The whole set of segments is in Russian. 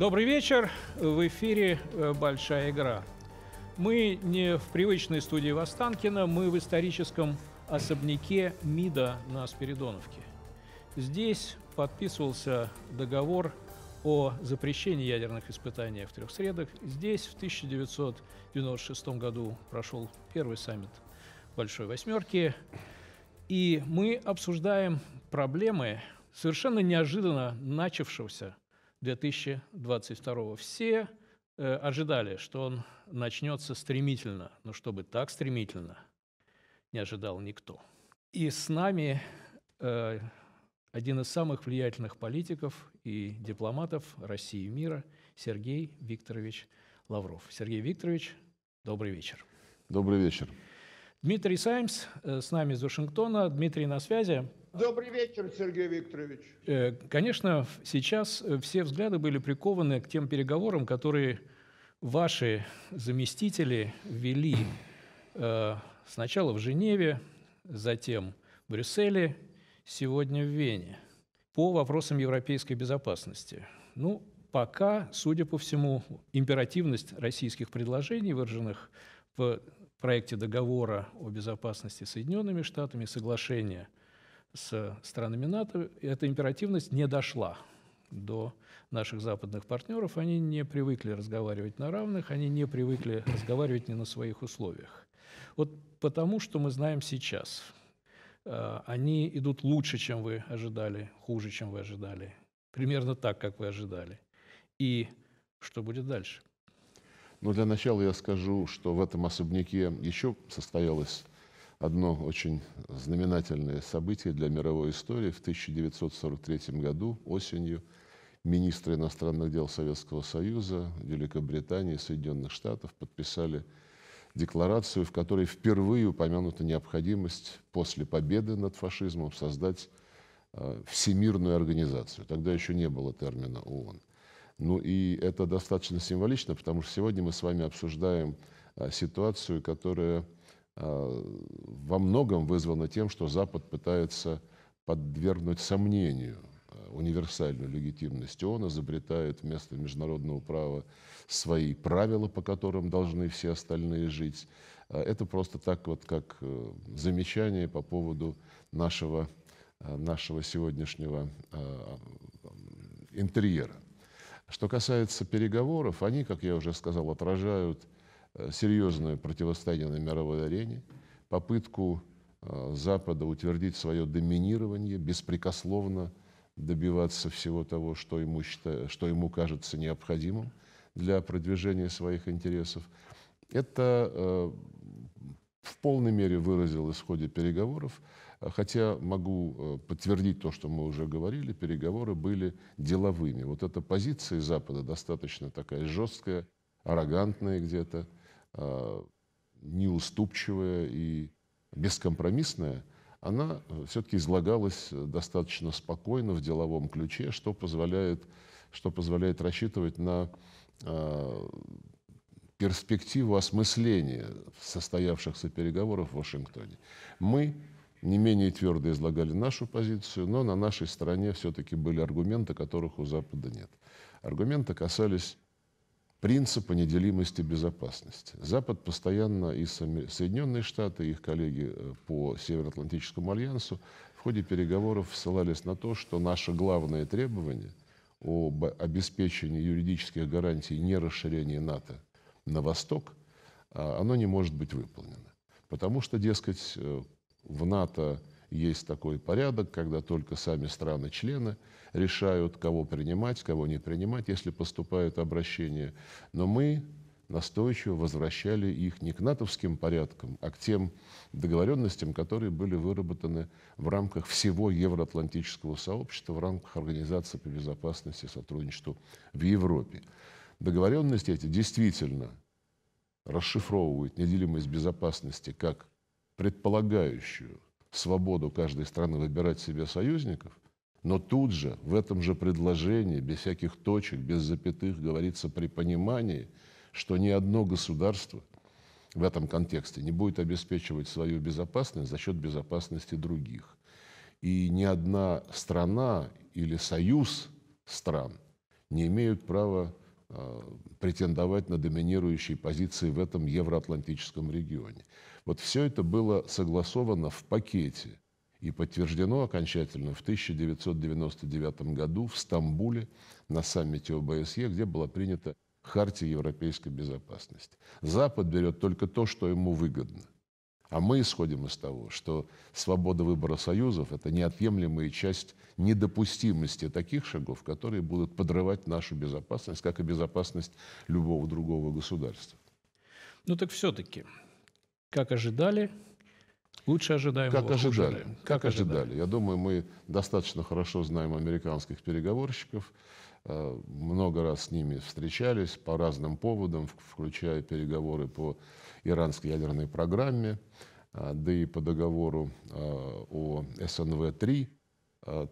Добрый вечер. В эфире э, «Большая игра». Мы не в привычной студии Востанкина, мы в историческом особняке МИДа на Спиридоновке. Здесь подписывался договор о запрещении ядерных испытаний в трех средах. Здесь в 1996 году прошел первый саммит Большой Восьмерки. И мы обсуждаем проблемы совершенно неожиданно начавшегося 2022. Все э, ожидали, что он начнется стремительно, но чтобы так стремительно, не ожидал никто. И с нами э, один из самых влиятельных политиков и дипломатов России и мира Сергей Викторович Лавров. Сергей Викторович, добрый вечер. Добрый вечер. Дмитрий Саймс э, с нами из Вашингтона. Дмитрий на связи. Добрый вечер, Сергей Викторович. Э, конечно, сейчас э, все взгляды были прикованы к тем переговорам, которые ваши заместители вели э, сначала в Женеве, затем в Брюсселе, сегодня в Вене по вопросам европейской безопасности. Ну, пока, судя по всему, императивность российских предложений, выраженных в проекте договора о безопасности с Соединенными Штатами, соглашения – с странами НАТО, эта императивность не дошла до наших западных партнеров. Они не привыкли разговаривать на равных, они не привыкли разговаривать не на своих условиях. Вот потому, что мы знаем сейчас, э, они идут лучше, чем вы ожидали, хуже, чем вы ожидали, примерно так, как вы ожидали. И что будет дальше? Ну, для начала я скажу, что в этом особняке еще состоялось одно очень знаменательное событие для мировой истории. В 1943 году осенью министры иностранных дел Советского Союза, Великобритании и Соединенных Штатов подписали декларацию, в которой впервые упомянута необходимость после победы над фашизмом создать э, всемирную организацию. Тогда еще не было термина ООН. Ну и это достаточно символично, потому что сегодня мы с вами обсуждаем э, ситуацию, которая а, во многом вызвано тем, что Запад пытается подвергнуть сомнению а, универсальную легитимность ООН, изобретает вместо международного права свои правила, по которым должны все остальные жить. А, это просто так вот, как э, замечание по поводу нашего, нашего сегодняшнего интерьера. Что касается переговоров, они, как я уже сказал, отражают Э, серьезное противостояние на мировой арене, попытку э, Запада утвердить свое доминирование, беспрекословно добиваться всего того, что ему, считает, что ему кажется необходимым для продвижения своих интересов. Это э, в полной мере выразилось в ходе переговоров, хотя могу подтвердить то, что мы уже говорили, переговоры были деловыми. Вот эта позиция Запада достаточно такая жесткая, арогантная где-то, а, неуступчивая и бескомпромиссная, она э, все-таки излагалась э, достаточно спокойно в деловом ключе, что позволяет, что позволяет рассчитывать на а, перспективу осмысления состоявшихся переговоров в Вашингтоне. Мы не менее твердо излагали нашу позицию, но на нашей стороне все-таки были аргументы, которых у Запада нет. Аргументы касались принципа неделимости безопасности. Запад постоянно и сами, Соединенные Штаты, и их коллеги э, по Североатлантическому альянсу в ходе переговоров ссылались на то, что наше главное требование об обеспечении юридических гарантий нерасширения НАТО на восток, а оно не может быть выполнено. Потому что, дескать, э, в НАТО есть такой порядок, когда только сами страны-члены решают, кого принимать, кого не принимать, если поступает обращение. Но мы настойчиво возвращали их не к натовским порядкам, а к тем договоренностям, которые были выработаны в рамках всего Евроатлантического сообщества, в рамках Организации по безопасности и сотрудничеству в Европе. Договоренности эти действительно расшифровывают неделимость безопасности как предполагающую свободу каждой страны выбирать себе союзников, но тут же в этом же предложении, без всяких точек, без запятых, говорится при понимании, что ни одно государство в этом контексте не будет обеспечивать свою безопасность за счет безопасности других. И ни одна страна или союз стран не имеют права э, претендовать на доминирующие позиции в этом евроатлантическом регионе. Вот все это было согласовано в пакете и подтверждено окончательно в 1999 году в Стамбуле на саммите ОБСЕ, где была принята Хартия европейской безопасности. Запад берет только то, что ему выгодно. А мы исходим из того, что свобода выбора союзов – это неотъемлемая часть недопустимости таких шагов, которые будут подрывать нашу безопасность, как и безопасность любого другого государства. Ну так все-таки как ожидали, лучше ожидаем. Как ожидали. Ожидаем. Как, как ожидали. ожидали. Я думаю, мы достаточно хорошо знаем американских переговорщиков. Э, много раз с ними встречались по разным поводам, включая переговоры по иранской ядерной программе, э, да и по договору э, о СНВ-3,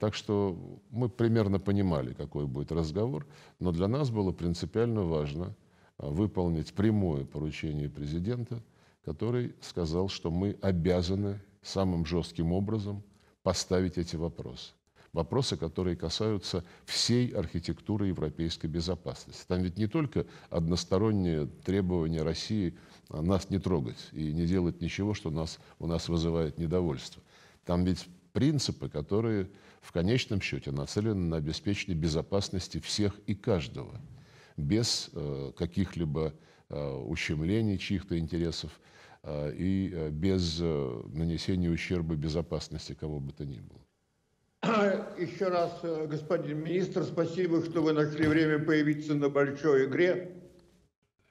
так что мы примерно понимали, какой будет разговор, но для нас было принципиально важно выполнить прямое поручение президента – который сказал, что мы обязаны самым жестким образом поставить эти вопросы. Вопросы, которые касаются всей архитектуры европейской безопасности. Там ведь не только односторонние требования России а, нас не трогать и не делать ничего, что нас, у нас вызывает недовольство. Там ведь принципы, которые в конечном счете нацелены на обеспечение безопасности всех и каждого, без э, каких-либо Э, ущемления чьих-то интересов э, и э, без нанесения ущерба безопасности кого бы то ни было. Еще раз, господин министр, спасибо, что вы нашли время появиться на большой игре.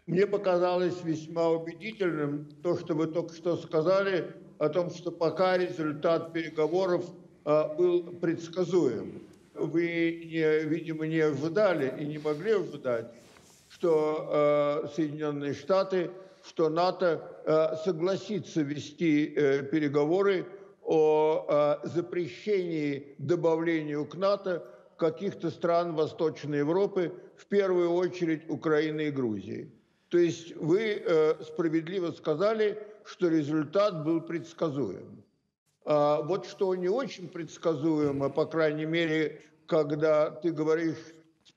Мне показалось весьма убедительным то, что вы только что сказали о том, что пока результат переговоров был предсказуем. Вы, видимо, не ожидали и не могли ожидать, что э, Соединенные Штаты, что НАТО э, согласится вести э, переговоры о э, запрещении добавлению к НАТО каких-то стран Восточной Европы, в первую очередь Украины и Грузии. То есть вы э, справедливо сказали, что результат был предсказуем. А вот что не очень предсказуемо, по крайней мере, когда ты говоришь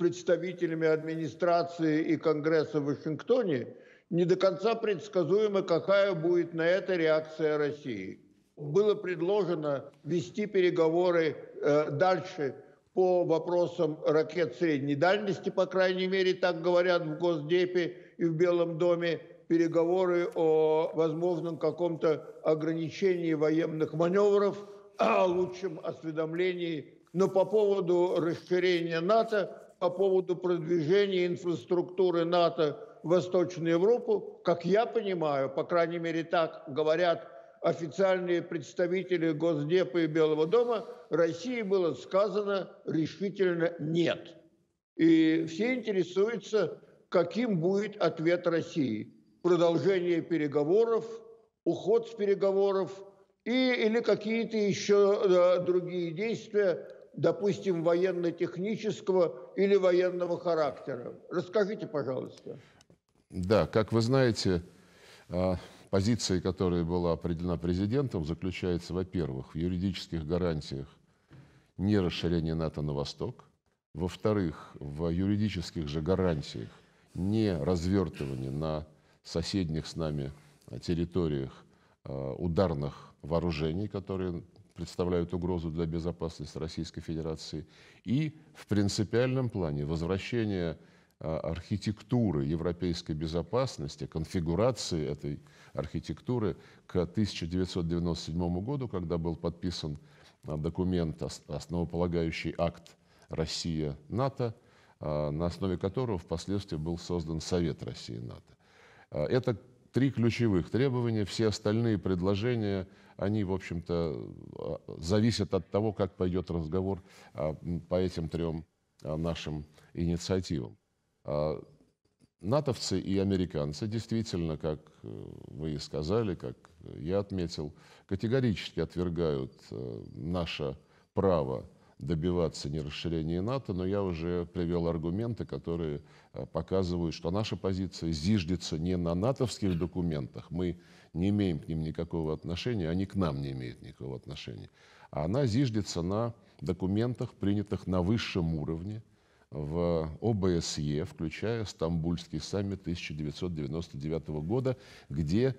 представителями администрации и Конгресса в Вашингтоне, не до конца предсказуемо, какая будет на это реакция России. Было предложено вести переговоры э, дальше по вопросам ракет средней дальности, по крайней мере, так говорят в Госдепе и в Белом доме, переговоры о возможном каком-то ограничении военных маневров, о лучшем осведомлении. Но по поводу расширения НАТО по поводу продвижения инфраструктуры НАТО в Восточную Европу, как я понимаю, по крайней мере так говорят официальные представители Госдепа и Белого дома, России было сказано решительно нет. И все интересуются, каким будет ответ России. Продолжение переговоров, уход с переговоров и, или какие-то еще да, другие действия, допустим, военно-технического или военного характера. Расскажите, пожалуйста. Да, как вы знаете, а, позиция, которая была определена президентом, заключается, во-первых, в юридических гарантиях не расширения НАТО на восток, во-вторых, в юридических же гарантиях не развертывания на соседних с нами территориях а, ударных вооружений, которые представляют угрозу для безопасности Российской Федерации, и в принципиальном плане возвращение а, архитектуры европейской безопасности, конфигурации этой архитектуры к 1997 году, когда был подписан а, документ, основополагающий акт Россия-НАТО, а, на основе которого впоследствии был создан Совет России-НАТО. Это три ключевых требования, все остальные предложения, они, в общем-то, а, зависят от того, как пойдет разговор а, по этим трем а, нашим инициативам. Натовцы и американцы действительно, как э, вы и сказали, как я отметил, категорически отвергают э, наше право добиваться не расширения НАТО, но я уже привел аргументы, которые э, показывают, что наша позиция зиждется не на натовских документах, мы не имеем к ним никакого отношения, они к нам не имеют никакого отношения, а она зиждется на документах, принятых на высшем уровне в ОБСЕ, включая Стамбульский саммит 1999 года, где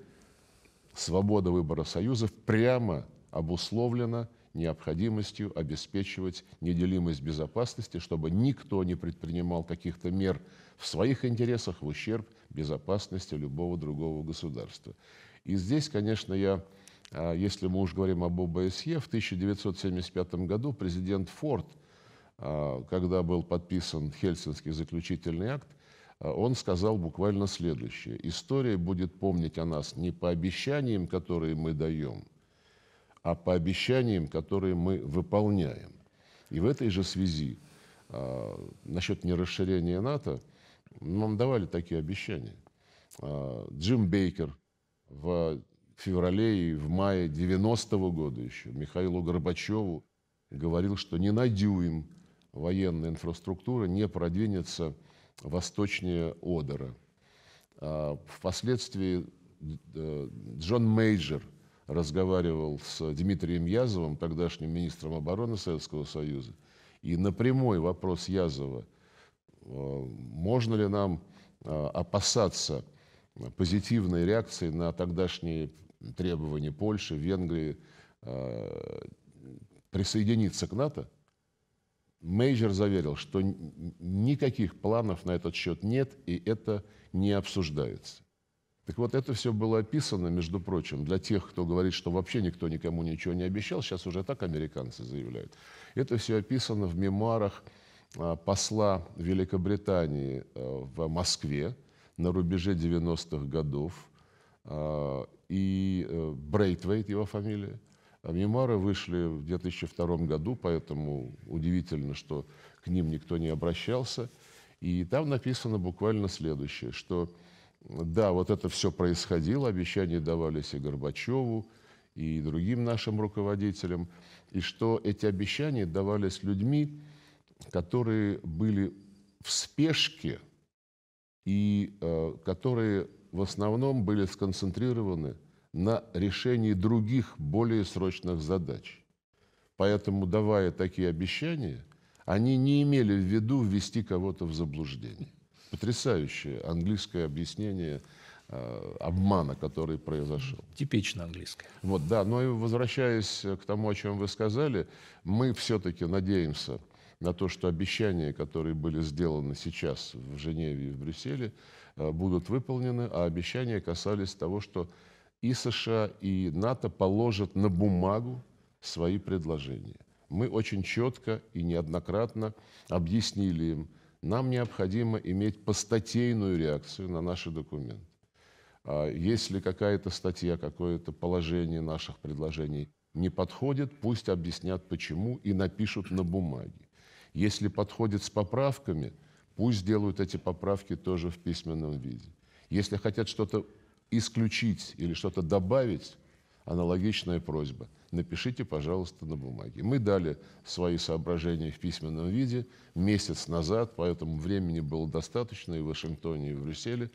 свобода выбора союзов прямо обусловлена – необходимостью обеспечивать неделимость безопасности, чтобы никто не предпринимал каких-то мер в своих интересах в ущерб безопасности любого другого государства. И здесь, конечно, я, а, если мы уж говорим об ОБСЕ, в 1975 году президент Форд, а, когда был подписан Хельсинский заключительный акт, а, он сказал буквально следующее. История будет помнить о нас не по обещаниям, которые мы даем – а по обещаниям, которые мы выполняем. И в этой же связи а, насчет нерасширения НАТО нам давали такие обещания. А, Джим Бейкер в феврале и в мае 90-го года еще Михаилу Горбачеву говорил, что не на дюйм военная инфраструктура не продвинется восточнее Одера. А, впоследствии э, Джон Мейджор – разговаривал с Дмитрием Язовым, тогдашним министром обороны Советского Союза, и на прямой вопрос Язова, э, можно ли нам э, опасаться позитивной реакции на тогдашние требования Польши, Венгрии э, присоединиться к НАТО, Мейджор заверил, что никаких планов на этот счет нет, и это не обсуждается. Так вот, это все было описано, между прочим, для тех, кто говорит, что вообще никто никому ничего не обещал, сейчас уже так американцы заявляют. Это все описано в мемуарах а, посла Великобритании а, в Москве на рубеже 90-х годов, а, и э, Брейтвейт, его фамилия. Мемуары вышли в 2002 году, поэтому удивительно, что к ним никто не обращался. И там написано буквально следующее, что да, вот это все происходило, обещания давались и Горбачеву, и другим нашим руководителям, и что эти обещания давались людьми, которые были в спешке и э, которые в основном были сконцентрированы на решении других более срочных задач. Поэтому, давая такие обещания, они не имели в виду ввести кого-то в заблуждение потрясающее английское объяснение э, обмана, который произошел. Типично английское. Вот, да. Но и возвращаясь э, к тому, о чем вы сказали, мы все-таки надеемся на то, что обещания, которые были сделаны сейчас в Женеве и в Брюсселе, э, будут выполнены, а обещания касались того, что и США, и НАТО положат на бумагу свои предложения. Мы очень четко и неоднократно объяснили им, нам необходимо иметь постатейную реакцию на наши документы. А Если какая-то статья, какое-то положение наших предложений не подходит, пусть объяснят почему и напишут на бумаге. Если подходит с поправками, пусть делают эти поправки тоже в письменном виде. Если хотят что-то исключить или что-то добавить, аналогичная просьба. Напишите, пожалуйста, на бумаге. Мы дали свои соображения в письменном виде месяц назад, поэтому времени было достаточно и в Вашингтоне, и в Брюсселе.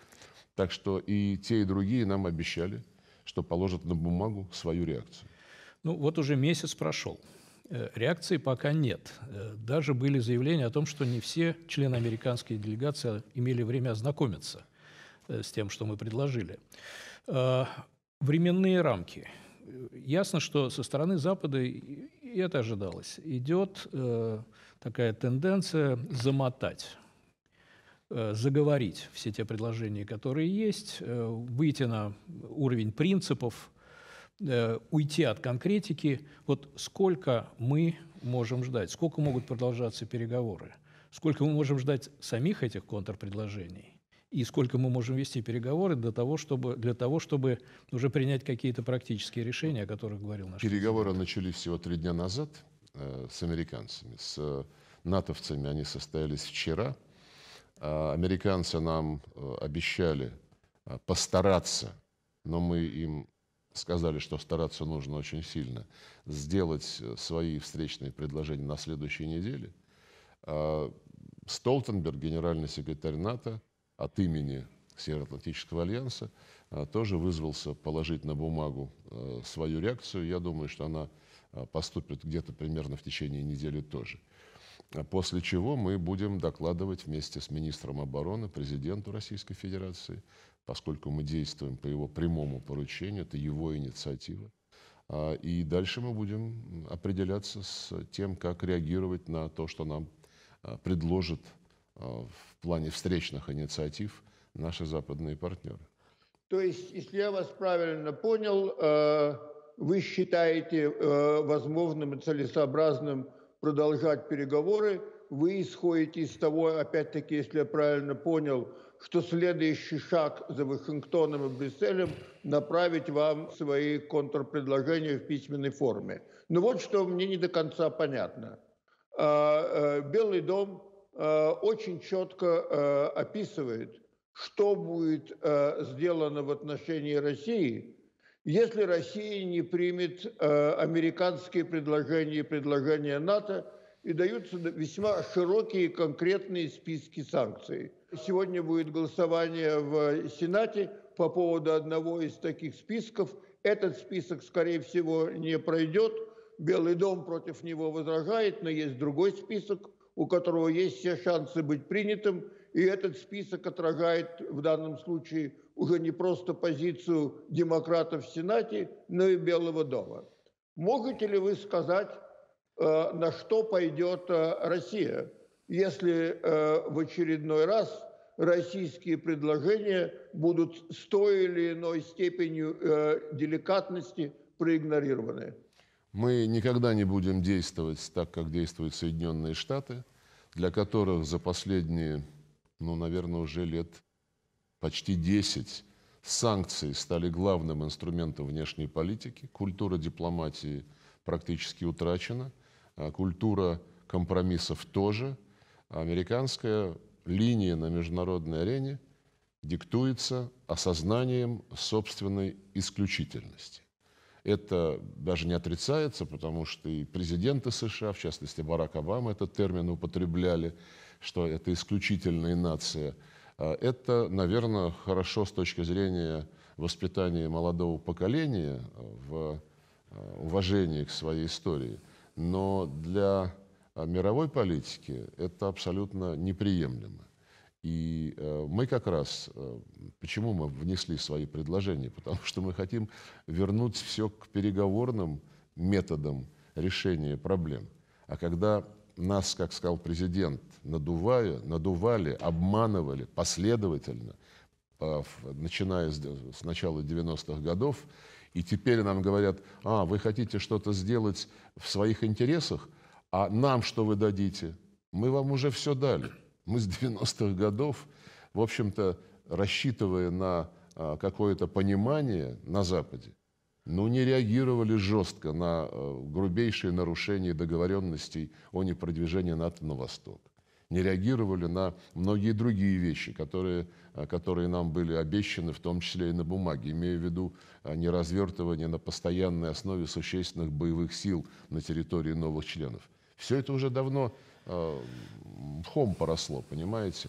Так что и те, и другие нам обещали, что положат на бумагу свою реакцию. Ну вот уже месяц прошел. Э, реакции пока нет. Э, даже были заявления о том, что не все члены американской делегации имели время ознакомиться э, с тем, что мы предложили временные рамки. Ясно, что со стороны Запада и это ожидалось. Идет э, такая тенденция замотать, э, заговорить все те предложения, которые есть, э, выйти на уровень принципов, э, уйти от конкретики. Вот сколько мы можем ждать, сколько могут продолжаться переговоры, сколько мы можем ждать самих этих контрпредложений и сколько мы можем вести переговоры для того, чтобы, для того, чтобы уже принять какие-то практические решения, о которых говорил наш Переговоры президент. начались всего три дня назад э, с американцами, с э, натовцами они состоялись вчера. Э, американцы нам э, обещали э, постараться, но мы им сказали, что стараться нужно очень сильно, сделать э, свои встречные предложения на следующей неделе. А, Столтенберг, генеральный секретарь НАТО, от имени Североатлантического альянса а, тоже вызвался положить на бумагу а, свою реакцию. Я думаю, что она а, поступит где-то примерно в течение недели тоже. После чего мы будем докладывать вместе с министром обороны, президенту Российской Федерации, поскольку мы действуем по его прямому поручению, это его инициатива. И дальше мы будем определяться с тем, как реагировать на то, что нам предложит Э, в плане встречных инициатив наши западные партнеры. То есть, если я вас правильно понял, э, вы считаете э, возможным и целесообразным продолжать переговоры. Вы исходите из того, опять-таки, если я правильно понял, что следующий шаг за Вашингтоном и Брюсселем направить вам свои контрпредложения в письменной форме. Но ну вот что мне не до конца понятно. Белый дом Э, очень четко э, описывает, что будет э, сделано в отношении России, если Россия не примет американские предложения и предложения НАТО, и даются весьма широкие конкретные списки санкций. Сегодня будет голосование в Сенате по поводу одного из таких списков. Этот список, скорее всего, не пройдет. Белый дом против него возражает, но есть другой список – у которого есть все шансы быть принятым, и этот список отражает в данном случае уже не просто позицию демократов в Сенате, но и Белого дома. Можете ли вы сказать, э, на что пойдет э, Россия, если э, в очередной раз российские предложения будут с той или иной степенью деликатности проигнорированы? Мы никогда не будем действовать так, как действуют Соединенные Штаты, для которых за последние, ну, наверное, уже лет почти 10 санкции стали главным инструментом внешней политики. Культура дипломатии практически утрачена, а культура компромиссов тоже. Американская линия на международной арене диктуется осознанием собственной исключительности. Это даже не отрицается, потому что и президенты США, в частности Барак Обама, этот термин употребляли, что это исключительная нация. А это, наверное, хорошо с точки зрения воспитания молодого поколения в а, уважении к своей истории. Но для а, мировой политики это абсолютно неприемлемо. И э, мы как раз, э, почему мы внесли свои предложения? Потому что мы хотим вернуть все к переговорным методам решения проблем. А когда нас, как сказал президент, надувая, надували, обманывали последовательно, э, начиная с, с начала 90-х годов, и теперь нам говорят, а, вы хотите что-то сделать в своих интересах, а нам что вы дадите? Мы вам уже все дали. Мы с 90-х годов, в общем-то, рассчитывая на а, какое-то понимание на Западе, ну, не реагировали жестко на а, грубейшие нарушения договоренностей о непродвижении НАТО на восток. Не реагировали на многие другие вещи, которые, а, которые нам были обещаны, в том числе и на бумаге, имея в виду неразвертывание на постоянной основе существенных боевых сил на территории новых членов. Все это уже давно Э, мхом поросло, понимаете?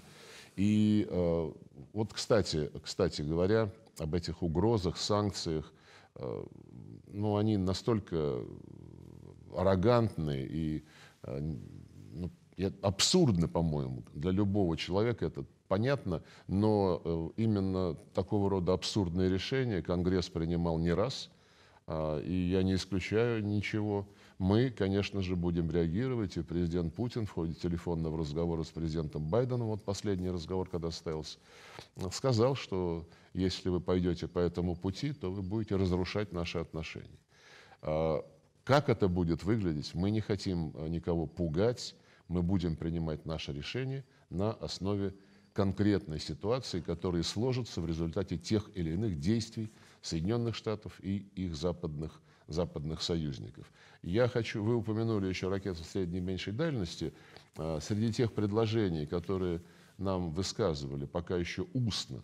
И э, вот, кстати, кстати говоря, об этих угрозах, санкциях, э, ну, они настолько аррогантны и ну, абсурдны, по-моему, для любого человека это понятно, но именно такого рода абсурдные решения Конгресс принимал не раз, а, и я не исключаю ничего мы, конечно же, будем реагировать. И президент Путин в ходе телефонного разговора с президентом Байденом, вот последний разговор, когда состоялся, сказал, что если вы пойдете по этому пути, то вы будете разрушать наши отношения. А, как это будет выглядеть, мы не хотим а, никого пугать, мы будем принимать наши решения на основе конкретной ситуации, которые сложатся в результате тех или иных действий Соединенных Штатов и их западных западных союзников. Я хочу, вы упомянули еще ракеты средней и меньшей дальности. А, среди тех предложений, которые нам высказывали, пока еще устно,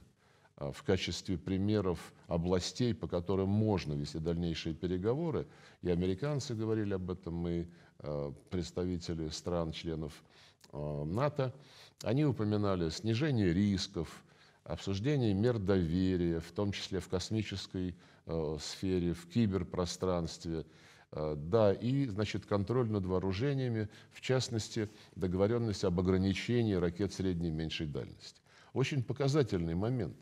а, в качестве примеров областей, по которым можно вести дальнейшие переговоры. И американцы говорили об этом, и а, представители стран, членов НАТО. Они упоминали снижение рисков, обсуждение мер доверия, в том числе в космической Э, сфере, в киберпространстве. Э, да, и, значит, контроль над вооружениями, в частности, договоренность об ограничении ракет средней и меньшей дальности. Очень показательный момент.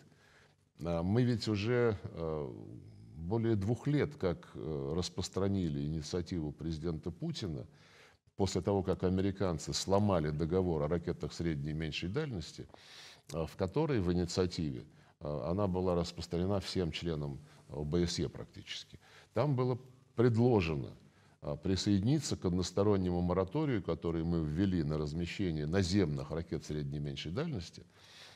Э, мы ведь уже более двух лет как распространили инициативу президента Путина после того, как американцы сломали договор о ракетах средней и меньшей дальности, в которой в инициативе она была распространена всем членам ОБСЕ практически, там было предложено а, присоединиться к одностороннему мораторию, который мы ввели на размещение наземных ракет средней и меньшей дальности,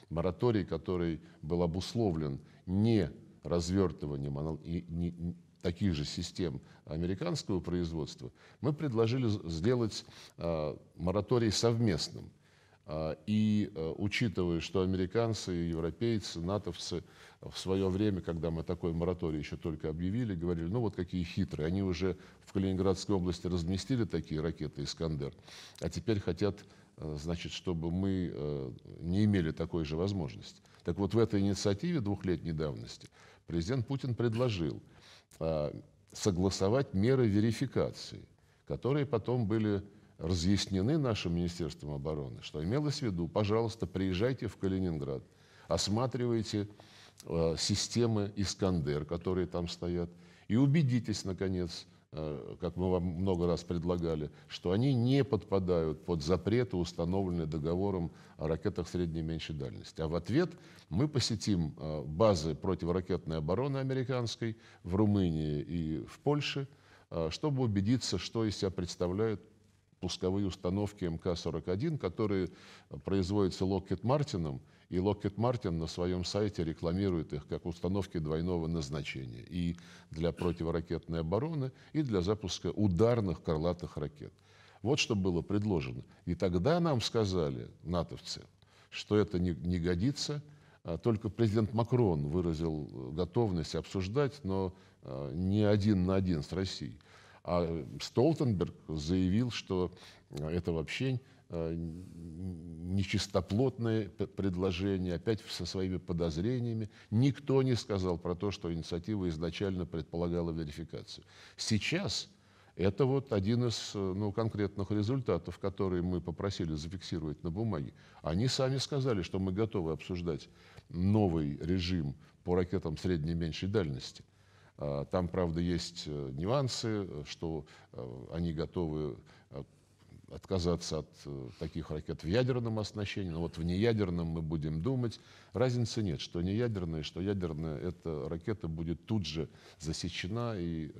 мораторий, который был обусловлен не развертыванием и не, таких же систем американского производства, мы предложили сделать э, мораторий совместным. А, и э, учитывая, что американцы, европейцы, натовцы в свое время, когда мы такой мораторий еще только объявили, говорили, ну вот какие хитрые, они уже в Калининградской области разместили такие ракеты «Искандер», а теперь хотят, э, значит, чтобы мы э, не имели такой же возможности. Так вот в этой инициативе двухлетней давности президент Путин предложил согласовать меры верификации, которые потом были разъяснены нашим Министерством обороны, что имелось в виду, пожалуйста, приезжайте в Калининград, осматривайте э, системы «Искандер», которые там стоят, и убедитесь, наконец, э, как мы вам много раз предлагали, что они не подпадают под запреты, установленные договором о ракетах средней и меньшей дальности. А в ответ мы посетим э, базы противоракетной обороны американской в Румынии и в Польше, э, чтобы убедиться, что из себя представляют пусковые установки МК-41, которые э, производятся Локкет Мартином, и Локкет Мартин на своем сайте рекламирует их как установки двойного назначения и для противоракетной обороны, и для запуска ударных крылатых ракет. Вот что было предложено. И тогда нам сказали, натовцы, что это не, не годится. А, только президент Макрон выразил э, готовность обсуждать, но э, не один на один с Россией. А Столтенберг заявил, что э, это вообще э, нечистоплотные предложение. опять со своими подозрениями. Никто не сказал про то, что инициатива изначально предполагала верификацию. Сейчас это вот один из э, ну, конкретных результатов, которые мы попросили зафиксировать на бумаге. Они сами сказали, что мы готовы обсуждать новый режим по ракетам средней и меньшей дальности – а, там, правда, есть э, нюансы, э, что э, они готовы отказаться от таких ракет в ядерном оснащении, но вот в неядерном мы будем думать. Разницы нет, что неядерная, что ядерная, эта ракета будет тут же засечена и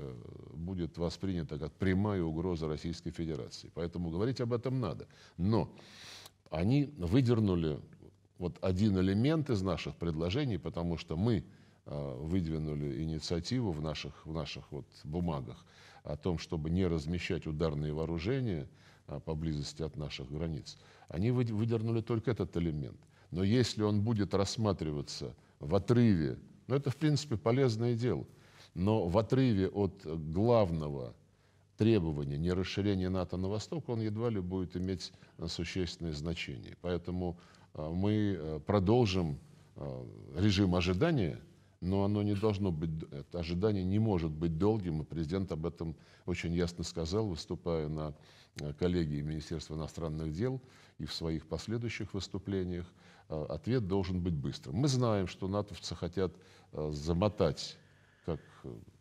будет воспринята как прямая угроза Российской Федерации. Поэтому говорить об этом надо. Но они выдернули вот один элемент из наших предложений, потому что мы Э, выдвинули инициативу в наших, в наших вот бумагах о том, чтобы не размещать ударные вооружения э, поблизости от наших границ, они выдернули только этот элемент. Но если он будет рассматриваться в отрыве, ну это в принципе полезное дело, но в отрыве от главного требования не расширения НАТО на восток, он едва ли будет иметь э, существенное значение. Поэтому мы продолжим режим ожидания, но оно не должно быть, это ожидание не может быть долгим, и президент об этом очень ясно сказал, выступая на э, коллегии Министерства иностранных дел и в своих последующих выступлениях. Э, ответ должен быть быстрым. Мы знаем, что натовцы хотят э, замотать, как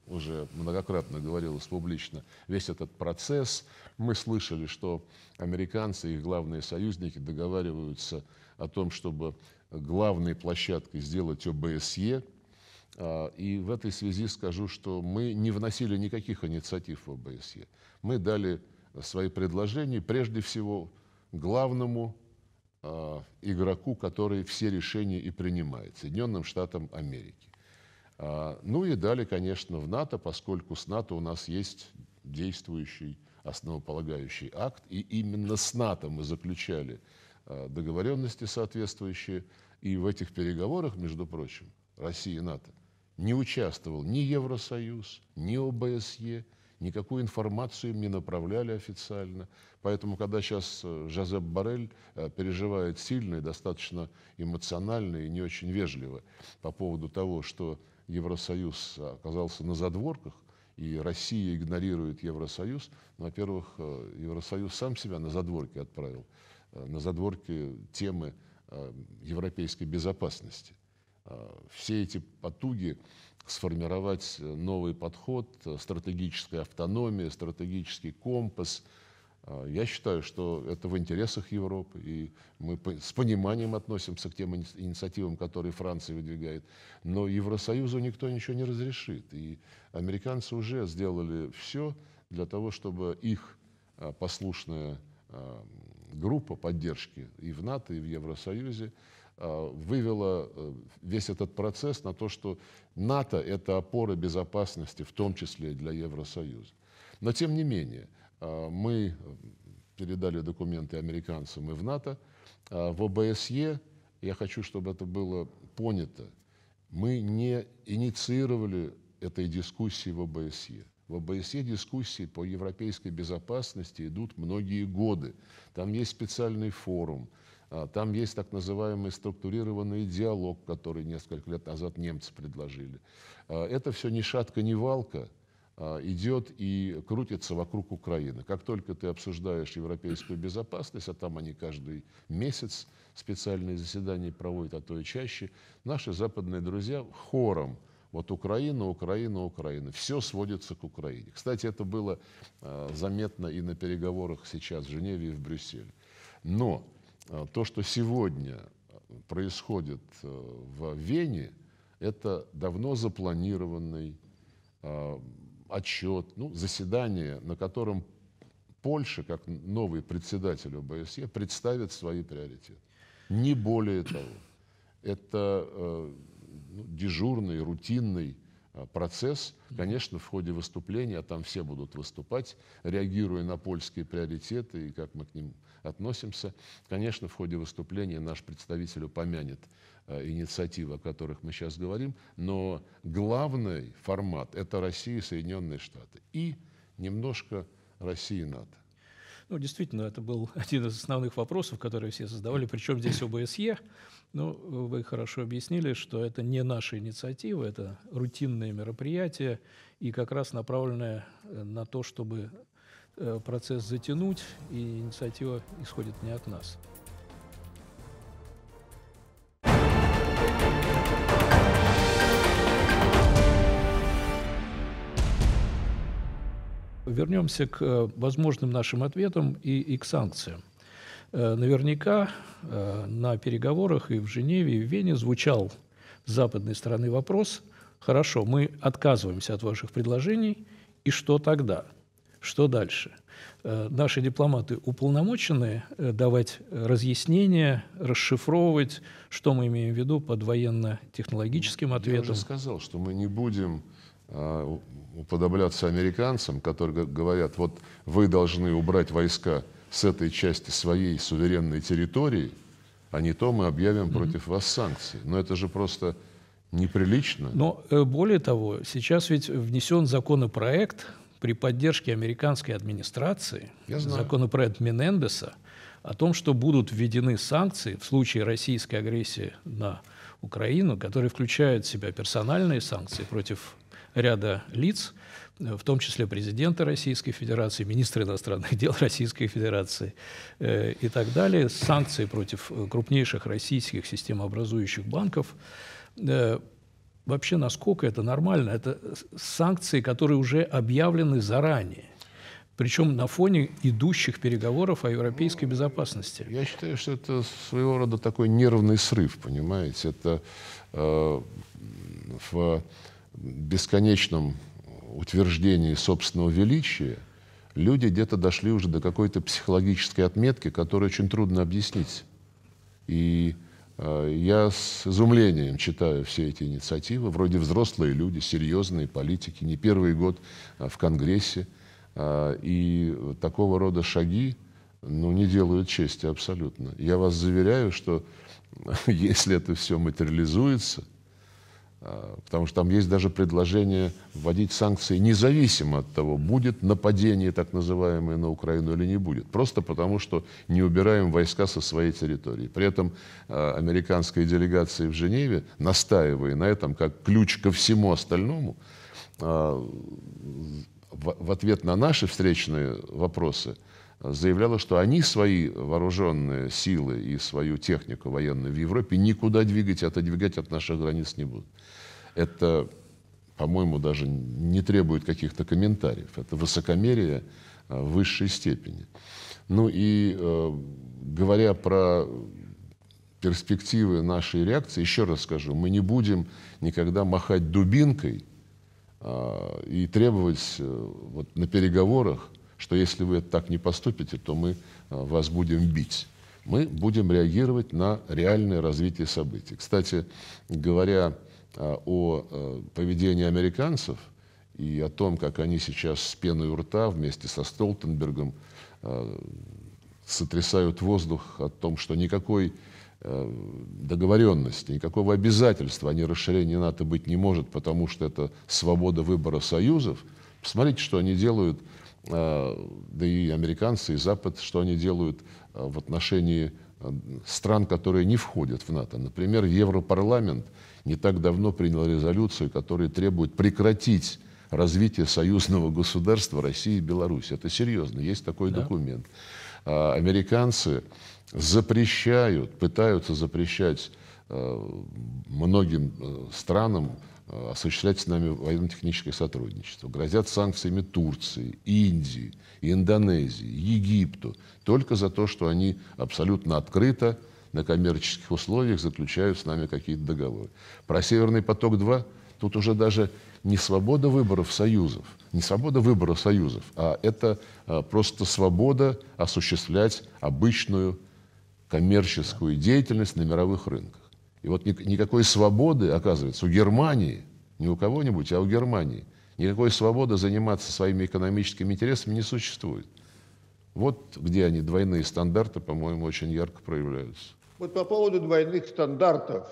уже многократно говорилось публично, весь этот процесс. Мы слышали, что американцы и их главные союзники договариваются о том, чтобы главной площадкой сделать ОБСЕ, а, и в этой связи скажу, что мы не вносили никаких инициатив в ОБСЕ. Мы дали э, свои предложения прежде всего главному а, игроку, который все решения и принимает, Соединенным Штатам Америки. А, ну и дали, конечно, в НАТО, поскольку с НАТО у нас есть действующий основополагающий акт, и именно с НАТО мы заключали договоренности соответствующие, и в этих переговорах, между прочим, России и НАТО – не участвовал ни Евросоюз, ни ОБСЕ, никакую информацию им не направляли официально. Поэтому, когда сейчас э, Жозеп Барель э, переживает сильно и достаточно эмоционально и не очень вежливо по поводу того, что Евросоюз оказался на задворках, и Россия игнорирует Евросоюз, ну, во-первых, э, Евросоюз сам себя на задворки отправил, на задворки темы европейской безопасности. Э, все эти потуги сформировать новый подход, стратегическая автономия, стратегический компас. Э, я считаю, что это в интересах Европы, и мы с пониманием относимся к тем инициативам, которые Франция выдвигает. Но Евросоюзу никто ничего не разрешит, и американцы уже сделали все для того, чтобы их э, послушная группа поддержки и в НАТО, и в Евросоюзе Э, вывела э, весь этот процесс на то, что НАТО – это опора безопасности, в том числе для Евросоюза. Но тем не менее, э, мы передали документы американцам и в НАТО. В ОБСЕ, я хочу, чтобы это было понято, мы не инициировали этой дискуссии в ОБСЕ. В ОБСЕ дискуссии по европейской безопасности идут многие годы. Там есть специальный форум – а там есть так называемый структурированный диалог, который несколько лет назад немцы предложили. А, это все ни шатка, ни валка а, идет и крутится вокруг Украины. Как только ты обсуждаешь европейскую безопасность, а там они каждый месяц специальные заседания проводят, а то и чаще, наши западные друзья хором вот Украина, Украина, Украина. Все сводится к Украине. Кстати, это было заметно и на переговорах сейчас в Женеве и в Брюсселе. Но Э, то, что сегодня э, происходит э, в Вене, это давно запланированный отчет, ну, заседание, на котором Польша, как новый председатель ОБСЕ, представит свои приоритеты. Не более того. Это ну, дежурный, рутинный Э, процесс. Конечно, в ходе выступления, там все будут выступать, реагируя на польские приоритеты и как мы к ним относимся. Конечно, в ходе выступления наш представитель упомянет э, инициативы, о которых мы сейчас говорим, но главный формат – это Россия и Соединенные Штаты. И немножко России и НАТО. Ну, действительно, это был один из основных вопросов, которые все задавали. Причем здесь ОБСЕ? Ну, вы хорошо объяснили, что это не наша инициатива, это рутинное мероприятие и как раз направленное э, на то, чтобы э, процесс затянуть, и инициатива исходит не от нас. Вернемся к э, возможным нашим ответам и, и к санкциям. Э, наверняка э, на переговорах и в Женеве, и в Вене звучал с западной стороны вопрос, хорошо, мы отказываемся от ваших предложений, и что тогда? Что дальше? Наши дипломаты уполномочены давать разъяснения, расшифровывать, что мы имеем в виду под военно-технологическим ответом. Я уже сказал, что мы не будем а, уподобляться американцам, которые говорят, вот вы должны убрать войска с этой части своей суверенной территории, а не то мы объявим mm-hmm. против вас санкции. Но это же просто неприлично. Но э, более того, сейчас ведь внесен законопроект при поддержке американской администрации, законопроект Менендеса, о том, что будут введены санкции в случае российской агрессии на Украину, которые включают в себя персональные санкции против ряда лиц, в том числе президента Российской Федерации, министра иностранных дел Российской Федерации э, и так далее. Санкции против крупнейших российских системообразующих банков. Э, вообще, насколько это нормально? Это санкции, которые уже объявлены заранее. Причем на фоне идущих переговоров о европейской ну, безопасности. Я считаю, что это своего рода такой нервный срыв, понимаете? Это э, в бесконечном утверждении собственного величия люди где-то дошли уже до какой-то психологической отметки, которую очень трудно объяснить. И э, я с изумлением читаю все эти инициативы, вроде взрослые люди, серьезные политики, не первый год э, в Конгрессе, э, и такого рода шаги ну, не делают чести абсолютно. Я вас заверяю, что если это все материализуется – а, потому что там есть даже предложение вводить санкции независимо от того, будет нападение так называемое на Украину или не будет. Просто потому, что не убираем войска со своей территории. При этом а, американская делегация в Женеве, настаивая на этом как ключ ко всему остальному, а, в ответ на наши встречные вопросы заявляла, что они свои вооруженные силы и свою технику военную в Европе никуда двигать и отодвигать от наших границ не будут это, по-моему, даже не требует каких-то комментариев. Это высокомерие а, высшей степени. Ну и э, говоря про перспективы нашей реакции, еще раз скажу, мы не будем никогда махать дубинкой э, и требовать э, вот, на переговорах, что если вы так не поступите, то мы э, вас будем бить. Мы будем реагировать на реальное развитие событий. Кстати говоря, а, о э, поведении американцев и о том, как они сейчас с пеной у рта вместе со Столтенбергом а, сотрясают воздух о том, что никакой э, договоренности, никакого обязательства о нерасширении НАТО быть не может, потому что это свобода выбора союзов. Посмотрите, что они делают, а, да и американцы, и Запад, что они делают в отношении стран, которые не входят в НАТО. Например, Европарламент не так давно принял резолюцию, которая требует прекратить развитие союзного государства России и Беларуси. Это серьезно, есть такой да. документ. А, американцы запрещают, пытаются запрещать э, многим э, странам Э, осуществлять с нами военно-техническое сотрудничество. Грозят санкциями Турции, Индии, Индонезии, Египту только за то, что они абсолютно открыто на коммерческих условиях заключают с нами какие-то договоры. Про «Северный поток-2» тут уже даже не свобода выборов союзов, не свобода выбора союзов, а это э, просто свобода осуществлять обычную коммерческую деятельность на мировых рынках. И вот никакой свободы, оказывается, у Германии, не у кого-нибудь, а у Германии, никакой свободы заниматься своими экономическими интересами не существует. Вот где они, двойные стандарты, по-моему, очень ярко проявляются. Вот по поводу двойных стандартов.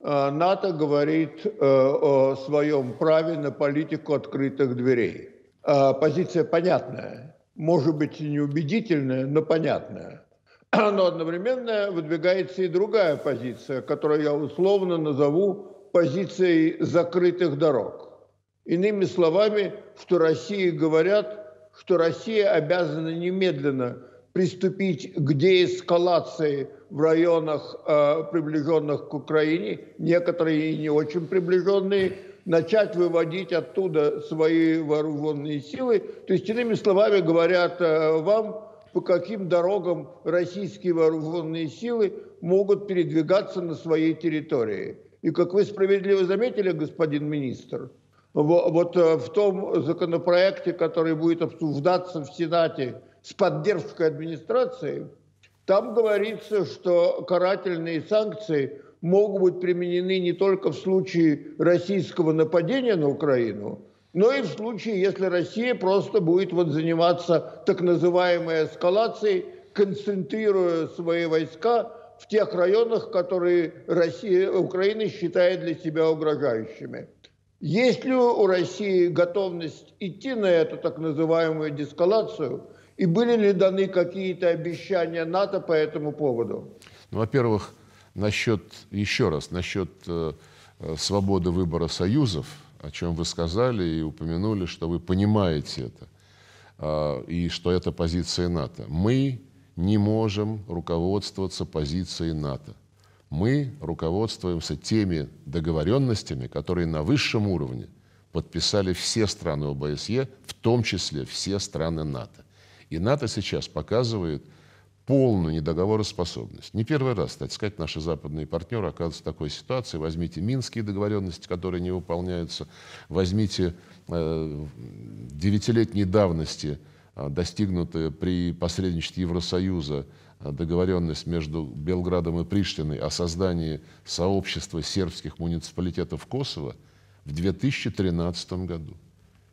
А, НАТО говорит э, о своем праве на политику открытых дверей. А, позиция понятная, может быть, и неубедительная, но понятная. но одновременно выдвигается и другая позиция, которую я условно назову позицией закрытых дорог. Иными словами, что России говорят, что Россия обязана немедленно приступить к деэскалации в районах, э, приближенных к Украине, некоторые и не очень приближенные, начать выводить оттуда свои вооруженные силы. То есть, иными словами говорят э, вам, по каким дорогам российские вооруженные силы могут передвигаться на своей территории. И как вы справедливо заметили, господин министр, вот э, в том законопроекте, который будет обсуждаться в Сенате с поддержкой администрации, там говорится, что карательные санкции могут быть применены не только в случае российского нападения на Украину, но ну и в случае, если Россия просто будет вот заниматься так называемой эскалацией, концентрируя свои войска в тех районах, которые Россия, Украина считает для себя угрожающими. Есть ли у России готовность идти на эту так называемую дескалацию? И были ли даны какие-то обещания НАТО по этому поводу? Ну, во-первых, насчет, еще раз, насчет э, э свободы выбора союзов – о чем вы сказали и упомянули, что вы понимаете это, а, и что это позиция НАТО. Мы не можем руководствоваться позицией НАТО. Мы руководствуемся теми договоренностями, которые на высшем уровне подписали все страны ОБСЕ, в том числе все страны НАТО. И НАТО сейчас показывает – полную недоговороспособность. Не первый раз, так сказать, наши западные партнеры оказываются в такой ситуации. Возьмите минские договоренности, которые не выполняются, возьмите э, девятилетней э, давности э, достигнутые при посредничестве Евросоюза э, договоренность между Белградом и Приштиной о создании сообщества сербских муниципалитетов Косово в 2013 году.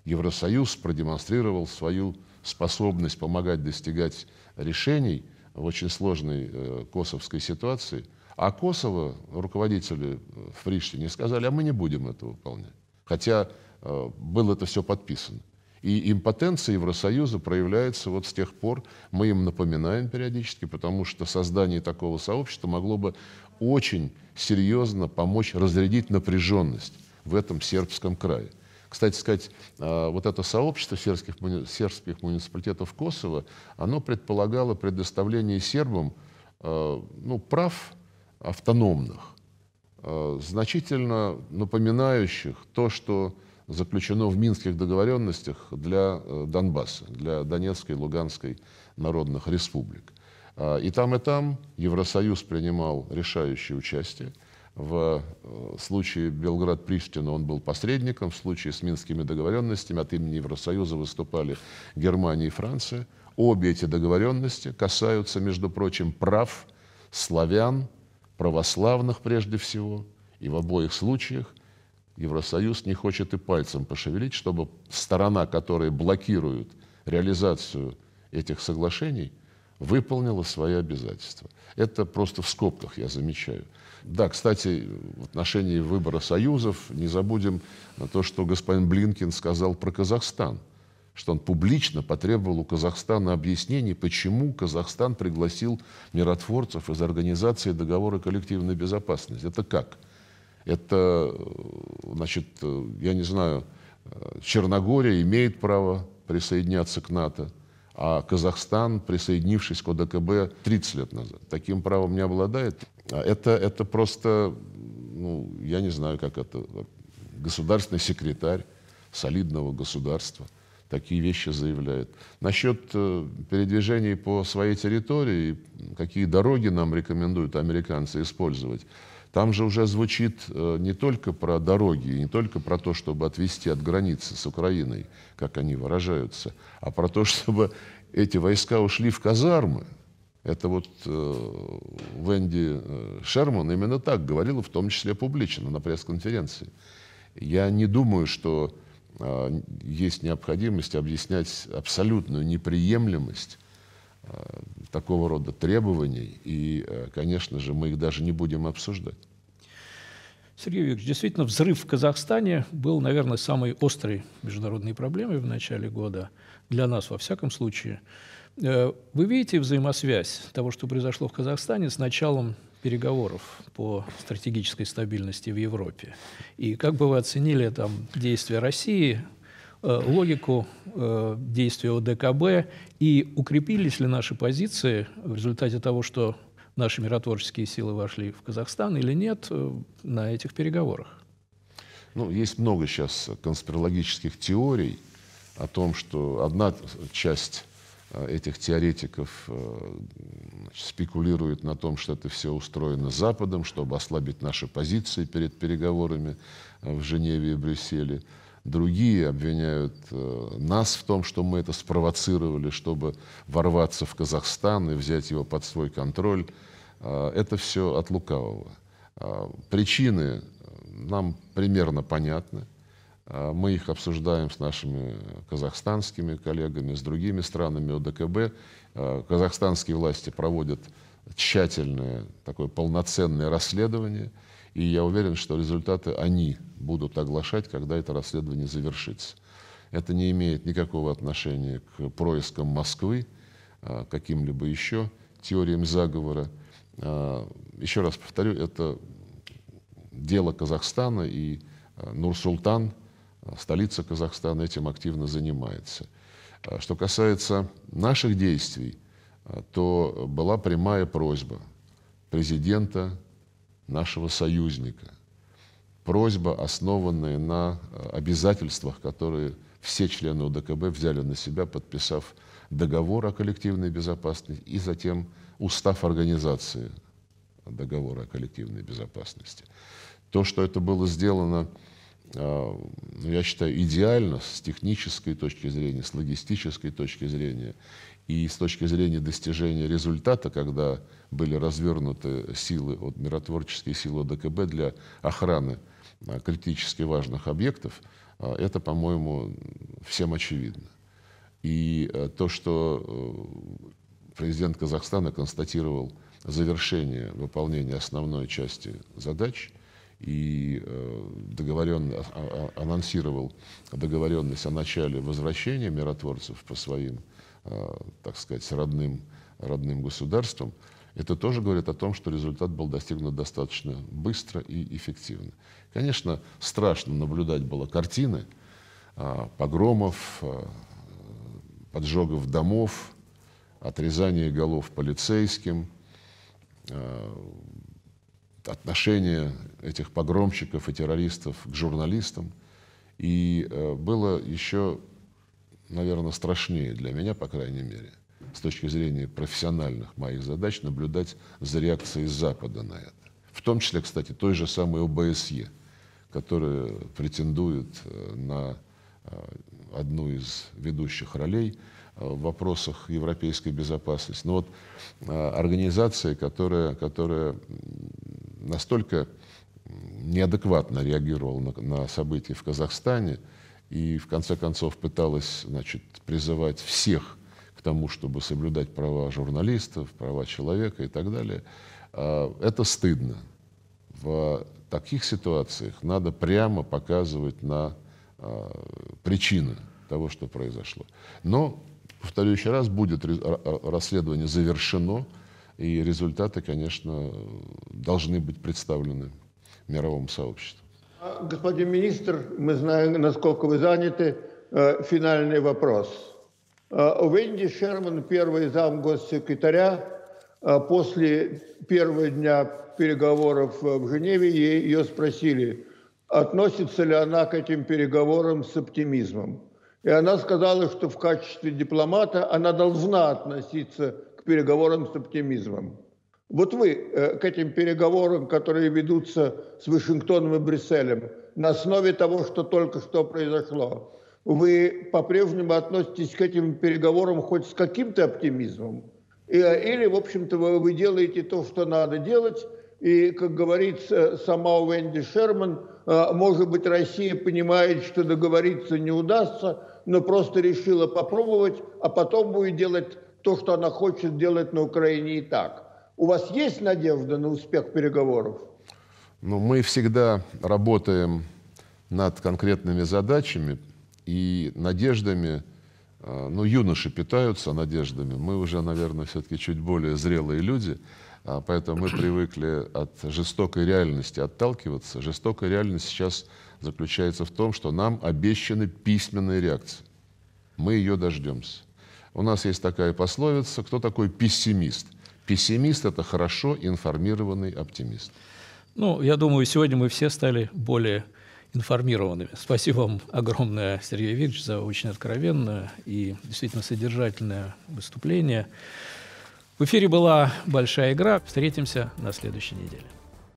Евросоюз продемонстрировал свою способность помогать достигать решений – в очень сложной э, косовской ситуации. А Косово руководители э, в Приштине сказали, а мы не будем это выполнять. Хотя э, было это все подписано. И импотенция Евросоюза проявляется вот с тех пор, мы им напоминаем периодически, потому что создание такого сообщества могло бы очень серьезно помочь разрядить напряженность в этом сербском крае. Кстати сказать, э, вот это сообщество сербских, сербских муниципалитетов Косово, оно предполагало предоставление сербам э, ну, прав автономных, э, значительно напоминающих то, что заключено в минских договоренностях для Донбасса, для Донецкой и Луганской народных республик. И там, и там Евросоюз принимал решающее участие – в э, случае Белград-Приштина он был посредником, в случае с минскими договоренностями от имени Евросоюза выступали Германия и Франция. Обе эти договоренности касаются, между прочим, прав славян, православных прежде всего, и в обоих случаях Евросоюз не хочет и пальцем пошевелить, чтобы сторона, которая блокирует реализацию этих соглашений, выполнила свои обязательства. Это просто в скобках я замечаю. Да, кстати, в отношении выбора союзов не забудем то, что господин Блинкин сказал про Казахстан, что он публично потребовал у Казахстана объяснений, почему Казахстан пригласил миротворцев из Организации договора коллективной безопасности. Это как? Это, значит, я не знаю, Черногория имеет право присоединяться к НАТО, а Казахстан, присоединившись к ОДКБ 30 лет назад, таким правом не обладает. А это, это просто, ну, я не знаю, как это, государственный секретарь солидного государства такие вещи заявляет. Насчет э, передвижений по своей территории, какие дороги нам рекомендуют американцы использовать, там же уже звучит э, не только про дороги, не только про то, чтобы отвести от границы с Украиной, как они выражаются, а про то, чтобы эти войска ушли в казармы, это вот э, Венди э, Шерман именно так говорила, в том числе публично, на пресс-конференции. Я не думаю, что э, есть необходимость объяснять абсолютную неприемлемость э, такого рода требований, и, э, конечно же, мы их даже не будем обсуждать. Сергей Викторович, действительно, взрыв в Казахстане был, наверное, самой острой международной проблемой в начале года, для нас, во всяком случае. Э, вы видите взаимосвязь того, что произошло в Казахстане с началом переговоров по стратегической стабильности в Европе? И как бы вы оценили там действия России, э, логику э, действия ОДКБ и укрепились ли наши позиции в результате того, что наши миротворческие силы вошли в Казахстан или нет на этих переговорах? Ну, есть много сейчас конспирологических теорий о том, что одна часть Э, этих теоретиков э, значит, спекулирует на том, что это все устроено Западом, чтобы ослабить наши позиции перед переговорами э, в Женеве и Брюсселе. Другие обвиняют нас в том, что мы это спровоцировали, чтобы ворваться в Казахстан и взять его под свой контроль. Это все от лукавого. Причины нам примерно понятны. А, мы их обсуждаем с нашими казахстанскими коллегами, с другими странами ОДКБ. А, казахстанские власти проводят тщательное, такое полноценное расследование. И я уверен, что результаты они будут оглашать, когда это расследование завершится. Это не имеет никакого отношения к проискам Москвы, а, каким-либо еще теориям заговора. Еще раз повторю, это дело Казахстана, и Нурсултан Столица Казахстана этим активно занимается. А что касается наших действий, а, то была прямая просьба президента, нашего союзника. Просьба, основанная на а, обязательствах, которые все члены ОДКБ взяли на себя, подписав договор о коллективной безопасности и затем устав организации договора о коллективной безопасности. То, что это было сделано а, ну, я считаю, идеально с технической точки зрения, с логистической точки зрения и с точки зрения достижения результата, когда были развернуты силы, от миротворческие силы ДКБ для охраны а, критически важных объектов, а, это, по-моему, всем очевидно. И то, что э, президент Казахстана констатировал завершение выполнения основной части задач – и э, договорен, а, а, анонсировал договоренность о начале возвращения миротворцев по своим, э, так сказать, родным, родным государствам, это тоже говорит о том, что результат был достигнут достаточно быстро и эффективно. Конечно, страшно наблюдать было картины э, погромов, поджогов домов, отрезания голов полицейским, отношение этих погромщиков и террористов к журналистам. И э, было еще, наверное, страшнее для меня, по крайней мере, с точки зрения профессиональных моих задач, наблюдать за реакцией Запада на это. В том числе, кстати, той же самой ОБСЕ, которая претендует э, на э, одну из ведущих ролей в вопросах европейской безопасности. Но ну вот организация, которая, которая настолько неадекватно реагировала на, на события в Казахстане и в конце концов пыталась значит, призывать всех к тому, чтобы соблюдать права журналистов, права человека и так далее. А, это стыдно. В таких ситуациях надо прямо показывать на а, причины того, что произошло. Но, повторю еще раз, будет расследование завершено, и результаты, конечно, должны быть представлены мировому сообществу. А, господин министр, мы знаем, насколько вы заняты. Э, финальный вопрос. Венди э, Шерман, первый зам госсекретаря, э, после первого дня переговоров в Женеве ее спросили, относится ли она к этим переговорам с оптимизмом. И она сказала, что в качестве дипломата она должна относиться переговорам с оптимизмом. Вот вы э, к этим переговорам, которые ведутся с Вашингтоном и Брюсселем, на основе того, что только что произошло, вы по-прежнему относитесь к этим переговорам хоть с каким-то оптимизмом? и э, Или, в общем-то, вы, вы делаете то, что надо делать, и, как говорит сама Уэнди Шерман, э, может быть, Россия понимает, что договориться не удастся, но просто решила попробовать, а потом будет делать то, что она хочет делать на Украине и так. У вас есть надежда на успех переговоров? Ну, мы всегда работаем над конкретными задачами и надеждами. А, ну, юноши питаются надеждами. Мы уже, наверное, все-таки чуть более зрелые люди. А поэтому мы привыкли от жестокой реальности отталкиваться. Жестокая реальность сейчас заключается в том, что нам обещаны письменные реакции. Мы ее дождемся. У нас есть такая пословица, кто такой пессимист? Пессимист – это хорошо информированный оптимист. Ну, я думаю, сегодня мы все стали более информированными. Спасибо вам огромное, Сергей Викторович, за очень откровенное и действительно содержательное выступление. В эфире была «Большая игра». Встретимся на следующей неделе.